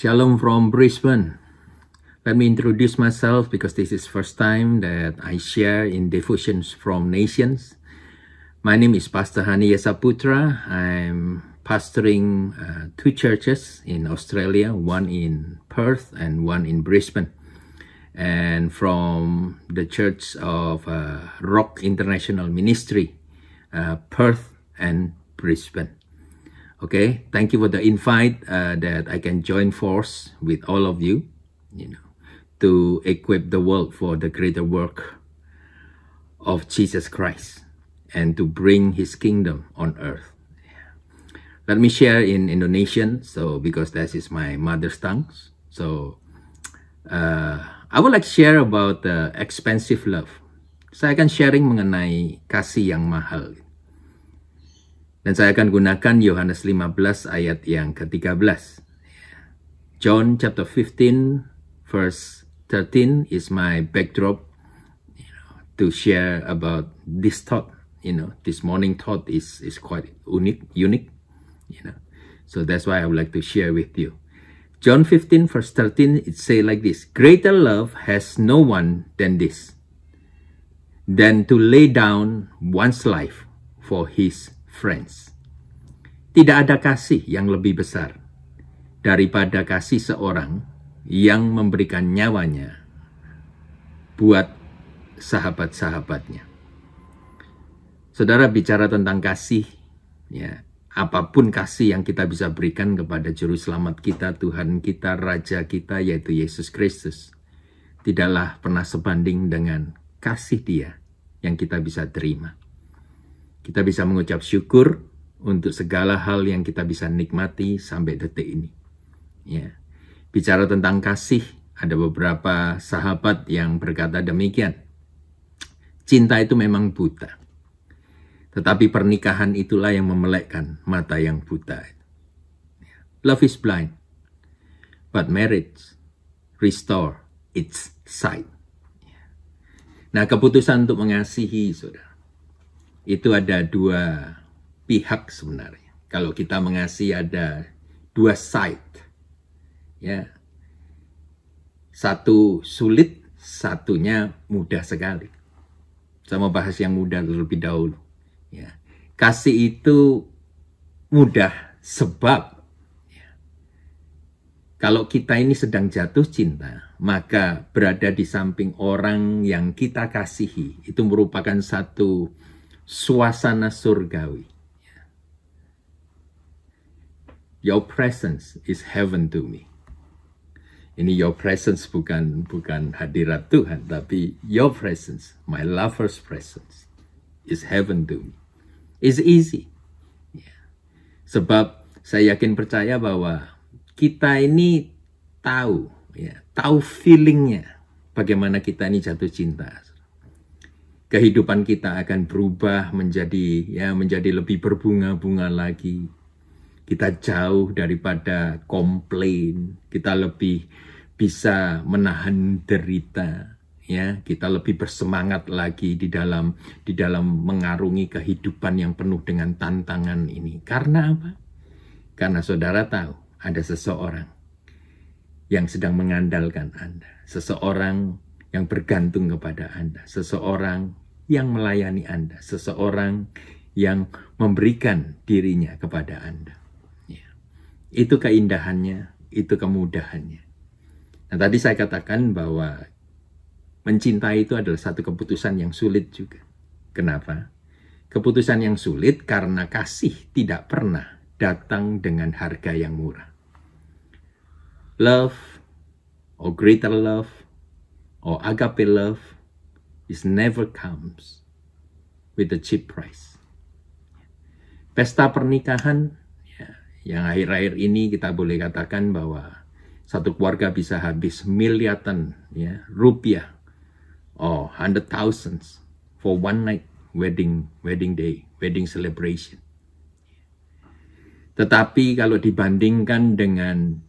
Shalom from Brisbane. Let me introduce myself because this is first time that I share in Devotions from Nations. My name is Pastor Hani Yesaputra. I'm pastoring uh, two churches in Australia, one in Perth and one in Brisbane. And from the Church of uh, Rock International Ministry, uh, Perth and Brisbane. Okay, thank you for the invite uh, that I can join force with all of you, you know, to equip the world for the greater work of Jesus Christ and to bring his kingdom on earth. Let me share in Indonesian, so because that is my mother's tongue. So uh, I would like to share about uh, expensive love. Saya akan sharing mengenai kasih yang mahal. Dan saya akan gunakan Yohanes 15 ayat yang ke-13. John chapter 15 verse 13 is my backdrop you know, to share about this thought. You know, this morning thought is is quite unique, unique. You know, so that's why I would like to share with you. John 15 verse 13 it say like this: Greater love has no one than this, than to lay down one's life for his Friends, tidak ada kasih yang lebih besar daripada kasih seorang yang memberikan nyawanya buat sahabat-sahabatnya. Saudara bicara tentang kasih, ya, apapun kasih yang kita bisa berikan kepada juru selamat kita, Tuhan kita, Raja kita, yaitu Yesus Kristus, tidaklah pernah sebanding dengan kasih dia yang kita bisa terima. Kita bisa mengucap syukur untuk segala hal yang kita bisa nikmati sampai detik ini. Ya. Bicara tentang kasih, ada beberapa sahabat yang berkata demikian. Cinta itu memang buta. Tetapi pernikahan itulah yang memelekkan mata yang buta. Ya. Love is blind, but marriage restore its sight. Ya. Nah, keputusan untuk mengasihi, saudara itu ada dua pihak sebenarnya. Kalau kita mengasihi ada dua side. Ya. Satu sulit, satunya mudah sekali. sama mau bahas yang mudah terlebih dahulu. Ya. Kasih itu mudah sebab ya. kalau kita ini sedang jatuh cinta, maka berada di samping orang yang kita kasihi itu merupakan satu suasana surgawi. Your presence is heaven to me. Ini your presence bukan bukan hadirat Tuhan, tapi your presence, my lover's presence, is heaven to me. It's easy. Yeah. Sebab saya yakin percaya bahwa kita ini tahu, ya, tahu feelingnya bagaimana kita ini jatuh cinta kehidupan kita akan berubah menjadi ya menjadi lebih berbunga-bunga lagi. Kita jauh daripada komplain, kita lebih bisa menahan derita ya kita lebih bersemangat lagi di dalam di dalam mengarungi kehidupan yang penuh dengan tantangan ini karena apa karena saudara tahu ada seseorang yang sedang mengandalkan Anda seseorang yang bergantung kepada Anda, seseorang yang melayani Anda, seseorang yang memberikan dirinya kepada Anda. Ya. Itu keindahannya, itu kemudahannya. Nah, tadi saya katakan bahwa mencintai itu adalah satu keputusan yang sulit juga. Kenapa? Keputusan yang sulit karena kasih tidak pernah datang dengan harga yang murah. Love or greater love or agape love is never comes with a cheap price. Pesta pernikahan ya, yang akhir-akhir ini kita boleh katakan bahwa satu keluarga bisa habis miliatan ya, rupiah or hundred thousands for one night wedding wedding day wedding celebration. Tetapi kalau dibandingkan dengan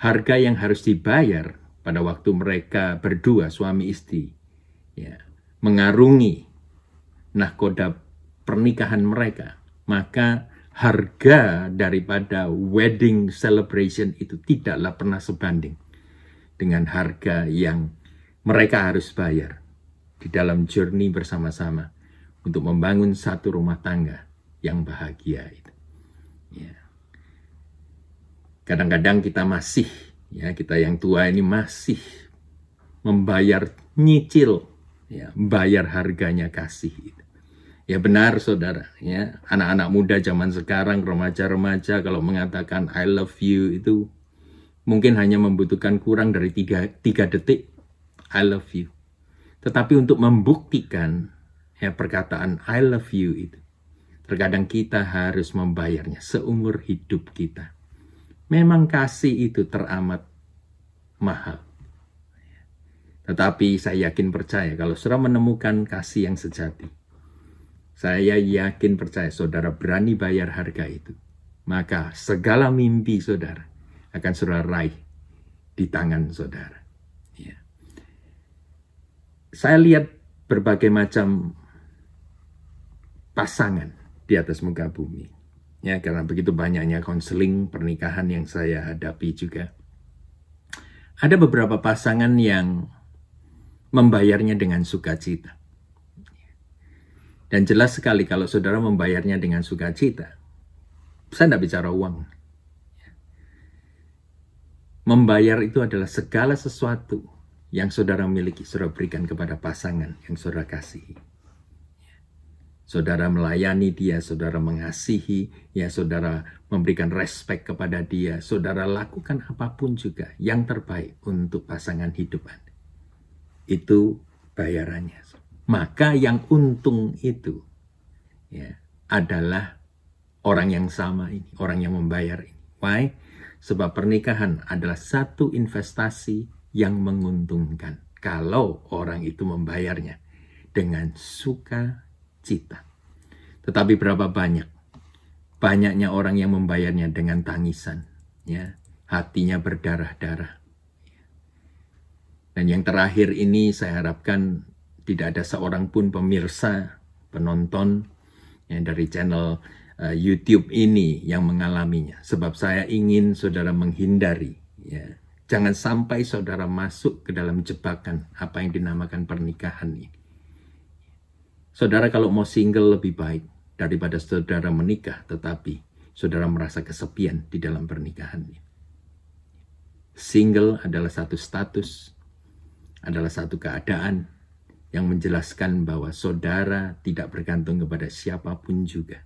harga yang harus dibayar pada waktu mereka berdua suami istri ya, mengarungi nahkoda pernikahan mereka, maka harga daripada wedding celebration itu tidaklah pernah sebanding dengan harga yang mereka harus bayar di dalam journey bersama-sama untuk membangun satu rumah tangga yang bahagia itu. Ya. Kadang-kadang kita masih ya kita yang tua ini masih membayar nyicil ya bayar harganya kasih ya benar saudara ya anak-anak muda zaman sekarang remaja-remaja kalau mengatakan I love you itu mungkin hanya membutuhkan kurang dari tiga, tiga detik I love you tetapi untuk membuktikan ya perkataan I love you itu terkadang kita harus membayarnya seumur hidup kita Memang kasih itu teramat mahal. Tetapi saya yakin percaya kalau saudara menemukan kasih yang sejati, saya yakin percaya saudara berani bayar harga itu, maka segala mimpi saudara akan saudara raih di tangan saudara. Ya. Saya lihat berbagai macam pasangan di atas muka bumi ya karena begitu banyaknya konseling pernikahan yang saya hadapi juga. Ada beberapa pasangan yang membayarnya dengan sukacita. Dan jelas sekali kalau saudara membayarnya dengan sukacita. Saya tidak bicara uang. Membayar itu adalah segala sesuatu yang saudara miliki, saudara berikan kepada pasangan yang saudara kasihi saudara melayani dia, saudara mengasihi, ya saudara memberikan respect kepada dia, saudara lakukan apapun juga yang terbaik untuk pasangan hidup Anda. Itu bayarannya. Maka yang untung itu ya, adalah orang yang sama ini, orang yang membayar ini. Why? Sebab pernikahan adalah satu investasi yang menguntungkan kalau orang itu membayarnya dengan suka cita. Tetapi berapa banyak banyaknya orang yang membayarnya dengan tangisan, ya, hatinya berdarah-darah. Dan yang terakhir ini saya harapkan tidak ada seorang pun pemirsa, penonton yang dari channel uh, YouTube ini yang mengalaminya. Sebab saya ingin saudara menghindari ya, Jangan sampai saudara masuk ke dalam jebakan apa yang dinamakan pernikahan ini. Saudara kalau mau single lebih baik daripada saudara menikah, tetapi saudara merasa kesepian di dalam pernikahannya. Single adalah satu status, adalah satu keadaan yang menjelaskan bahwa saudara tidak bergantung kepada siapapun juga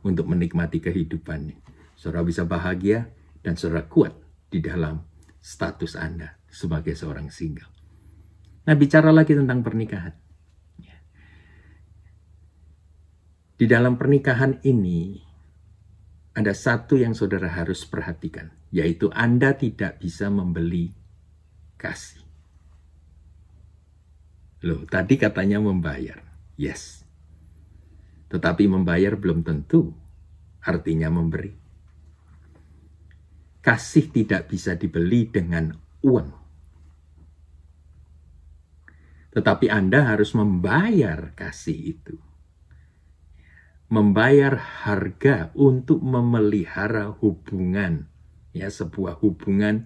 untuk menikmati kehidupannya. Saudara bisa bahagia dan saudara kuat di dalam status Anda sebagai seorang single. Nah, bicara lagi tentang pernikahan. Di dalam pernikahan ini, ada satu yang saudara harus perhatikan, yaitu Anda tidak bisa membeli kasih. Loh, tadi katanya membayar. Yes. Tetapi membayar belum tentu artinya memberi. Kasih tidak bisa dibeli dengan uang. Tetapi Anda harus membayar kasih itu membayar harga untuk memelihara hubungan ya sebuah hubungan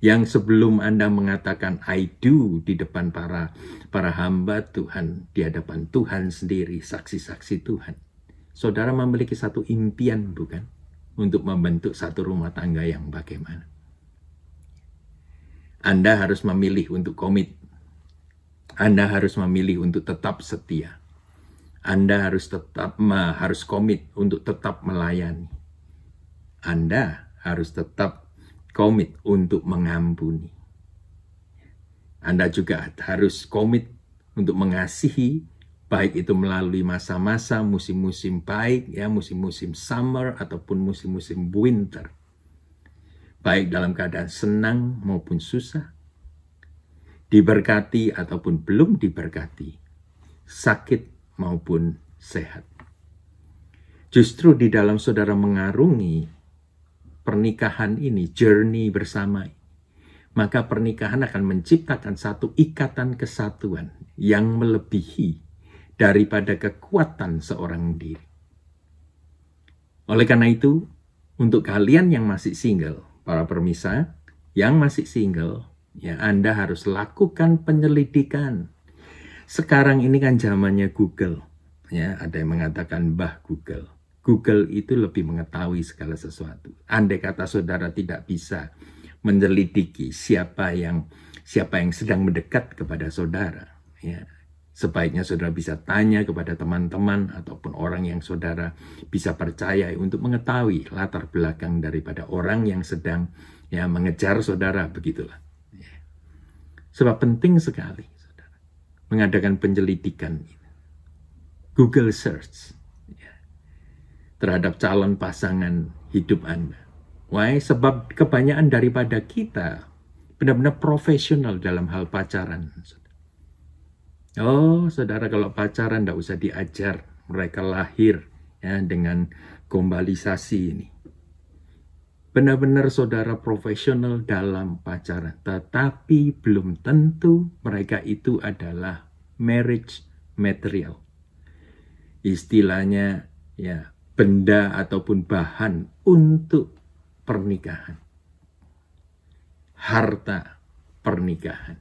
yang sebelum Anda mengatakan I do di depan para para hamba Tuhan di hadapan Tuhan sendiri saksi-saksi Tuhan Saudara memiliki satu impian bukan untuk membentuk satu rumah tangga yang bagaimana Anda harus memilih untuk komit Anda harus memilih untuk tetap setia anda harus tetap harus komit untuk tetap melayani. Anda harus tetap komit untuk mengampuni. Anda juga harus komit untuk mengasihi baik itu melalui masa-masa musim-musim baik ya musim-musim summer ataupun musim-musim winter baik dalam keadaan senang maupun susah diberkati ataupun belum diberkati sakit maupun sehat. Justru di dalam saudara mengarungi pernikahan ini, journey bersama maka pernikahan akan menciptakan satu ikatan kesatuan yang melebihi daripada kekuatan seorang diri. Oleh karena itu, untuk kalian yang masih single, para permisa, yang masih single, ya Anda harus lakukan penyelidikan sekarang ini kan zamannya Google. Ya, ada yang mengatakan bah Google. Google itu lebih mengetahui segala sesuatu. Andai kata saudara tidak bisa menyelidiki siapa yang siapa yang sedang mendekat kepada saudara, ya, Sebaiknya saudara bisa tanya kepada teman-teman ataupun orang yang saudara bisa percaya untuk mengetahui latar belakang daripada orang yang sedang ya mengejar saudara begitulah. Ya. Sebab penting sekali mengadakan penyelidikan Google search ya, terhadap calon pasangan hidup Anda. Why? Sebab kebanyakan daripada kita benar-benar profesional dalam hal pacaran. Oh, saudara kalau pacaran tidak usah diajar, mereka lahir ya dengan gombalisasi ini benar-benar saudara profesional dalam pacaran, tetapi belum tentu mereka itu adalah marriage material. Istilahnya ya benda ataupun bahan untuk pernikahan. Harta pernikahan.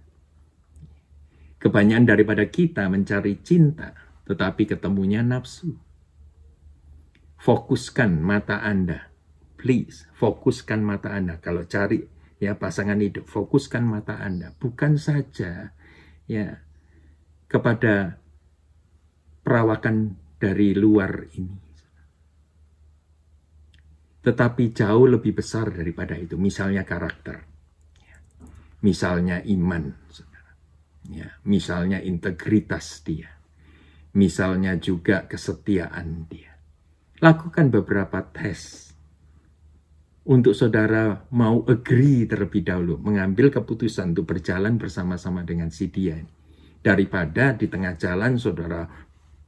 Kebanyakan daripada kita mencari cinta, tetapi ketemunya nafsu. Fokuskan mata Anda please fokuskan mata Anda kalau cari ya pasangan hidup fokuskan mata Anda bukan saja ya kepada perawakan dari luar ini tetapi jauh lebih besar daripada itu misalnya karakter misalnya iman ya misalnya integritas dia misalnya juga kesetiaan dia lakukan beberapa tes untuk saudara mau agree terlebih dahulu, mengambil keputusan untuk berjalan bersama-sama dengan si dia. Daripada di tengah jalan saudara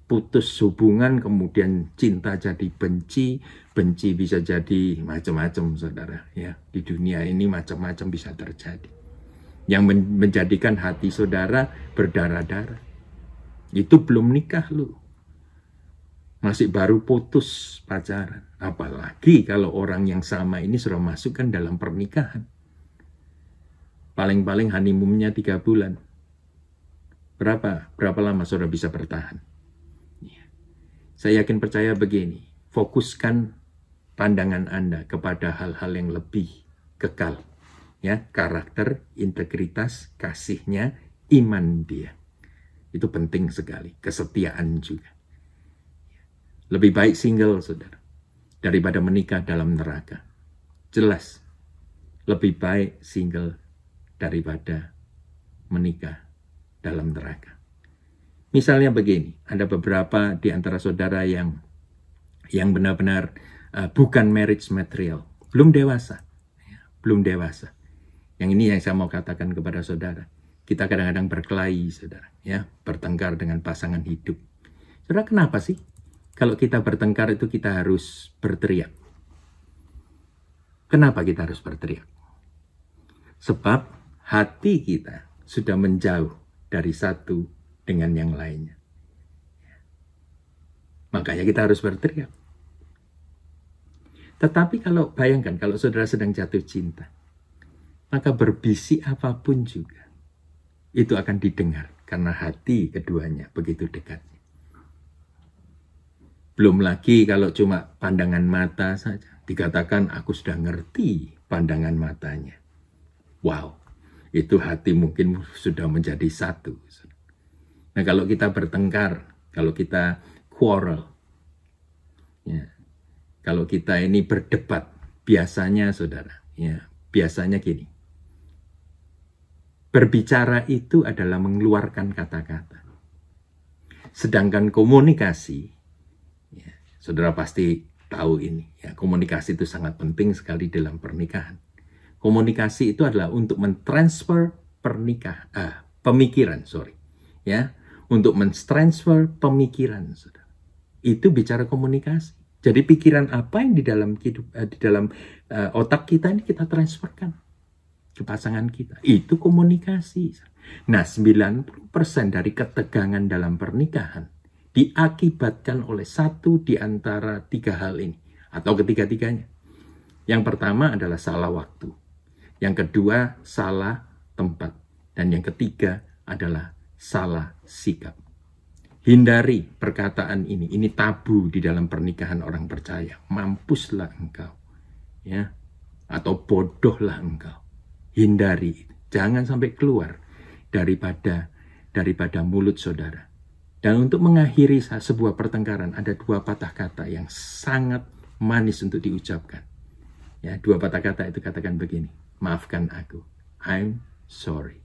putus hubungan, kemudian cinta jadi benci, benci bisa jadi macam-macam saudara. Ya, di dunia ini macam-macam bisa terjadi. Yang menjadikan hati saudara berdarah-darah. Itu belum nikah loh masih baru putus pacaran. Apalagi kalau orang yang sama ini sudah masukkan dalam pernikahan. Paling-paling honeymoonnya tiga bulan. Berapa? Berapa lama saudara bisa bertahan? Ya. Saya yakin percaya begini, fokuskan pandangan Anda kepada hal-hal yang lebih kekal. Ya, karakter, integritas, kasihnya, iman dia. Itu penting sekali, kesetiaan juga. Lebih baik single, saudara, daripada menikah dalam neraka. Jelas, lebih baik single daripada menikah dalam neraka. Misalnya begini, ada beberapa di antara saudara yang yang benar-benar uh, bukan marriage material, belum dewasa, ya, belum dewasa. Yang ini yang saya mau katakan kepada saudara. Kita kadang-kadang berkelahi, saudara, ya, bertengkar dengan pasangan hidup. Saudara, kenapa sih? kalau kita bertengkar itu kita harus berteriak. Kenapa kita harus berteriak? Sebab hati kita sudah menjauh dari satu dengan yang lainnya. Makanya kita harus berteriak. Tetapi kalau bayangkan kalau saudara sedang jatuh cinta, maka berbisik apapun juga itu akan didengar karena hati keduanya begitu dekat. Belum lagi kalau cuma pandangan mata saja. Dikatakan aku sudah ngerti pandangan matanya. Wow, itu hati mungkin sudah menjadi satu. Nah kalau kita bertengkar, kalau kita quarrel, ya, kalau kita ini berdebat, biasanya saudara, ya, biasanya gini. Berbicara itu adalah mengeluarkan kata-kata. Sedangkan komunikasi Saudara pasti tahu ini. Ya, komunikasi itu sangat penting sekali dalam pernikahan. Komunikasi itu adalah untuk mentransfer pernikahan uh, eh, pemikiran, sorry, ya, untuk mentransfer pemikiran, saudara. Itu bicara komunikasi. Jadi pikiran apa yang di dalam hidup, eh, di dalam uh, otak kita ini kita transferkan ke pasangan kita. Itu komunikasi. Nah, 90% dari ketegangan dalam pernikahan diakibatkan oleh satu di antara tiga hal ini, atau ketiga-tiganya. Yang pertama adalah salah waktu, yang kedua salah tempat, dan yang ketiga adalah salah sikap. Hindari perkataan ini, ini tabu di dalam pernikahan orang percaya. Mampuslah engkau, ya, atau bodohlah engkau. Hindari, jangan sampai keluar daripada daripada mulut saudara. Dan untuk mengakhiri sebuah pertengkaran ada dua patah kata yang sangat manis untuk diucapkan. Ya, dua patah kata itu katakan begini, maafkan aku. I'm sorry.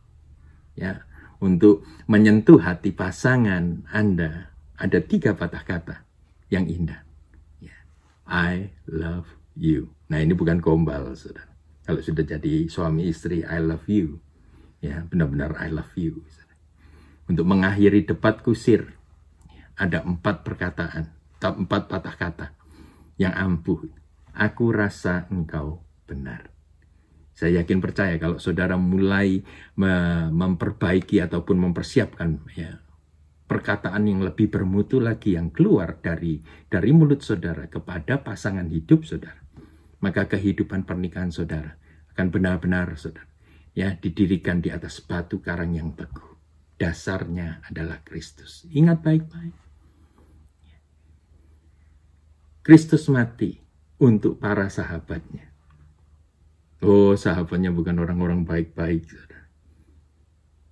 Ya, untuk menyentuh hati pasangan Anda ada tiga patah kata yang indah. Ya, I love you. Nah, ini bukan gombal, Saudara. Kalau sudah jadi suami istri I love you. Ya, benar-benar I love you. Saudara untuk mengakhiri debat kusir. Ada empat perkataan, empat patah kata yang ampuh. Aku rasa engkau benar. Saya yakin percaya kalau saudara mulai memperbaiki ataupun mempersiapkan ya, perkataan yang lebih bermutu lagi yang keluar dari dari mulut saudara kepada pasangan hidup saudara, maka kehidupan pernikahan saudara akan benar-benar saudara ya didirikan di atas batu karang yang teguh dasarnya adalah Kristus. Ingat baik-baik. Kristus mati untuk para sahabatnya. Oh, sahabatnya bukan orang-orang baik-baik.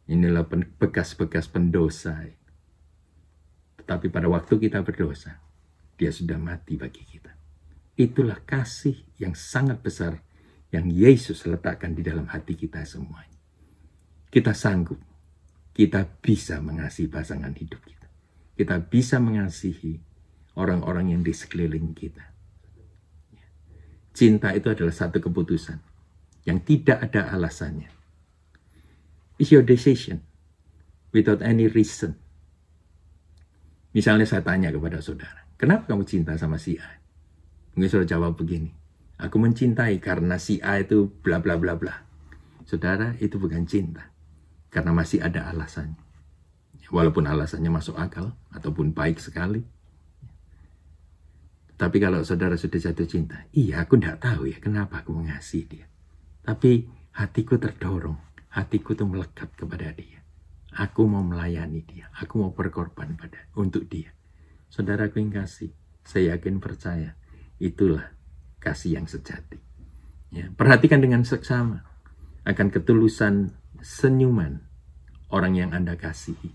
Inilah bekas-bekas pendosa. Tetapi pada waktu kita berdosa, dia sudah mati bagi kita. Itulah kasih yang sangat besar yang Yesus letakkan di dalam hati kita semuanya. Kita sanggup kita bisa mengasihi pasangan hidup kita. Kita bisa mengasihi orang-orang yang di sekeliling kita. Ya. Cinta itu adalah satu keputusan yang tidak ada alasannya. It's your decision without any reason. Misalnya saya tanya kepada saudara, kenapa kamu cinta sama si A? Mungkin saudara jawab begini, aku mencintai karena si A itu bla bla bla bla. Saudara, itu bukan cinta karena masih ada alasannya. Walaupun alasannya masuk akal ataupun baik sekali. Tapi kalau saudara sudah jatuh cinta, iya aku tidak tahu ya kenapa aku mengasihi dia. Tapi hatiku terdorong, hatiku tuh melekat kepada dia. Aku mau melayani dia, aku mau berkorban pada untuk dia. Saudara aku yang kasih, saya yakin percaya, itulah kasih yang sejati. Ya, perhatikan dengan seksama akan ketulusan senyuman orang yang Anda kasihi.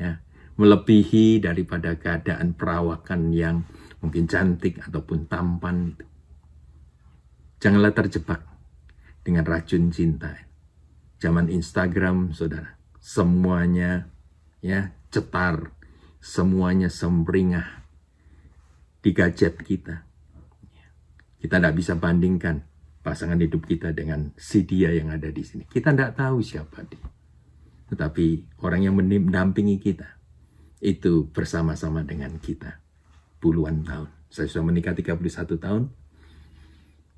Ya, melebihi daripada keadaan perawakan yang mungkin cantik ataupun tampan. Janganlah terjebak dengan racun cinta. Zaman Instagram, saudara, semuanya ya cetar, semuanya sembringah di gadget kita. Kita tidak bisa bandingkan pasangan hidup kita dengan si dia yang ada di sini. Kita tidak tahu siapa dia. Tetapi orang yang mendampingi kita itu bersama-sama dengan kita puluhan tahun. Saya sudah menikah 31 tahun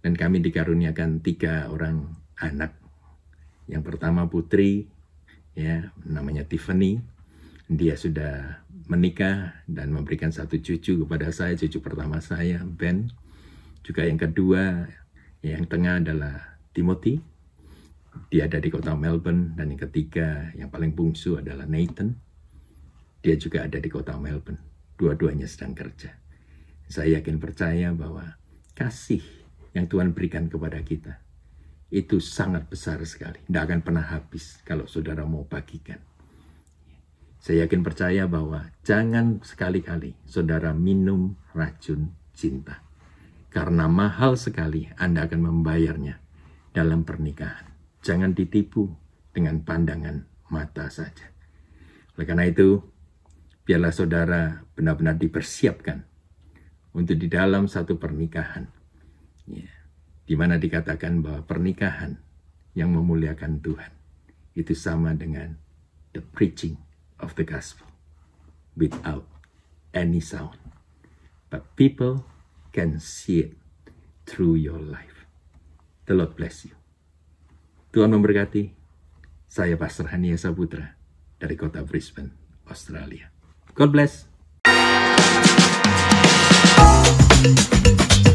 dan kami dikaruniakan tiga orang anak. Yang pertama putri, ya namanya Tiffany. Dia sudah menikah dan memberikan satu cucu kepada saya, cucu pertama saya, Ben. Juga yang kedua yang tengah adalah Timothy, dia ada di kota Melbourne. Dan yang ketiga, yang paling bungsu adalah Nathan, dia juga ada di kota Melbourne. Dua-duanya sedang kerja. Saya yakin percaya bahwa kasih yang Tuhan berikan kepada kita itu sangat besar sekali. Tidak akan pernah habis kalau saudara mau bagikan. Saya yakin percaya bahwa jangan sekali-kali saudara minum racun cinta karena mahal sekali Anda akan membayarnya dalam pernikahan. Jangan ditipu dengan pandangan mata saja. Oleh karena itu, biarlah saudara benar-benar dipersiapkan untuk di dalam satu pernikahan. Ya, di mana dikatakan bahwa pernikahan yang memuliakan Tuhan itu sama dengan the preaching of the gospel without any sound. But people can see it through your life. The Lord bless you. Tuhan memberkati. Saya Pastor Hania Saputra dari kota Brisbane, Australia. God bless.